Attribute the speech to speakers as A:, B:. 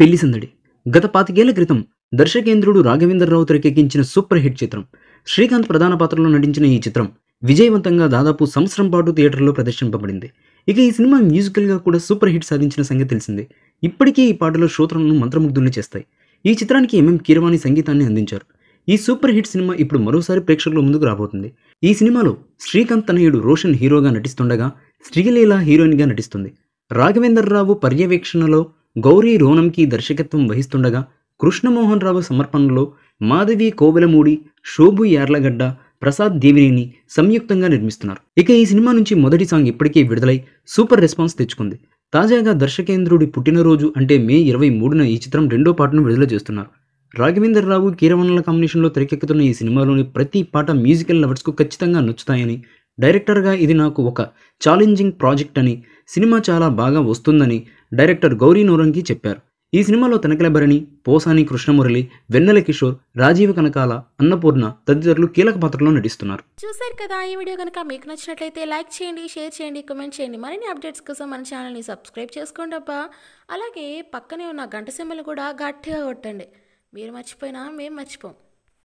A: పెళ్లి సందడి గత పాతికేళ్ల క్రితం దర్శకేంద్రుడు రాఘవేంద్రరావు తెరకెక్కించిన సూపర్ హిట్ చిత్రం శ్రీకాంత్ ప్రధాన పాత్రలో నటించిన ఈ చిత్రం విజయవంతంగా దాదాపు సంవత్సరం పాటు థియేటర్లో ప్రదర్శింపబడింది ఇక ఈ సినిమా మ్యూజికల్గా కూడా సూపర్ హిట్ సాధించిన సంగతి తెలిసిందే ఇప్పటికీ ఈ పాటలో శ్రోతలను మంత్రముగ్ధుల్ని చేస్తాయి ఈ చిత్రానికి ఎంఎం కీరవాణి సంగీతాన్ని అందించారు ఈ సూపర్ హిట్ సినిమా ఇప్పుడు మరోసారి ప్రేక్షకుల ముందుకు రాబోతుంది ఈ సినిమాలో శ్రీకాంత్ తనయుడు రోషన్ హీరోగా నటిస్తుండగా శ్రీలీల హీరోయిన్గా నటిస్తుంది రాఘవేంద్రరావు పర్యవేక్షణలో గౌరీ రోణంకి దర్శకత్వం వహిస్తుండగా కృష్ణమోహన్ రావు సమర్పణలో మాధవి కోవెలమూడి శోభు యార్లగడ్డ ప్రసాద్ దేవినేని సంయుక్తంగా నిర్మిస్తున్నారు ఇక ఈ సినిమా నుంచి మొదటి సాంగ్ ఇప్పటికే విడుదలై సూపర్ రెస్పాన్స్ తెచ్చుకుంది తాజాగా దర్శకేంద్రుడి పుట్టినరోజు అంటే మే ఇరవై మూడున ఈ చిత్రం రెండో పాటను విడుదల చేస్తున్నారు రాఘవేందర్ రావు కీరవనల కాంబినేషన్లో తెరకెక్కుతున్న ఈ సినిమాలోని ప్రతి పాట మ్యూజికల్ లవర్స్కు ఖచ్చితంగా నచ్చుతాయని డైరెక్టర్గా ఇది నాకు ఒక ఛాలెంజింగ్ ప్రాజెక్ట్ అని సినిమా చాలా బాగా వస్తుందని డైరెక్టర్ గౌరీ నోరంగి చెప్పారు ఈ సినిమాలో తనకిలబరణి పోసాని కృష్ణమురళి వెన్నెల కిషోర్ రాజీవ్ కనకాల అన్నపూర్ణ తదితరులు కీలక పాత్రలో నటిస్తున్నారు
B: చూసారు కదా ఈ వీడియో కనుక మీకు నచ్చినట్లయితే లైక్ చేయండి షేర్ చేయండి కమెంట్ చేయండి మరిన్ని అప్డేట్స్ కోసం మన ఛానల్ని సబ్స్క్రైబ్ చేసుకోండి అబ్బా అలాగే పక్కనే ఉన్న గంట సింబల్ కూడా గట్టిగా కొట్టండి మీరు మర్చిపోయినా మేము మర్చిపోం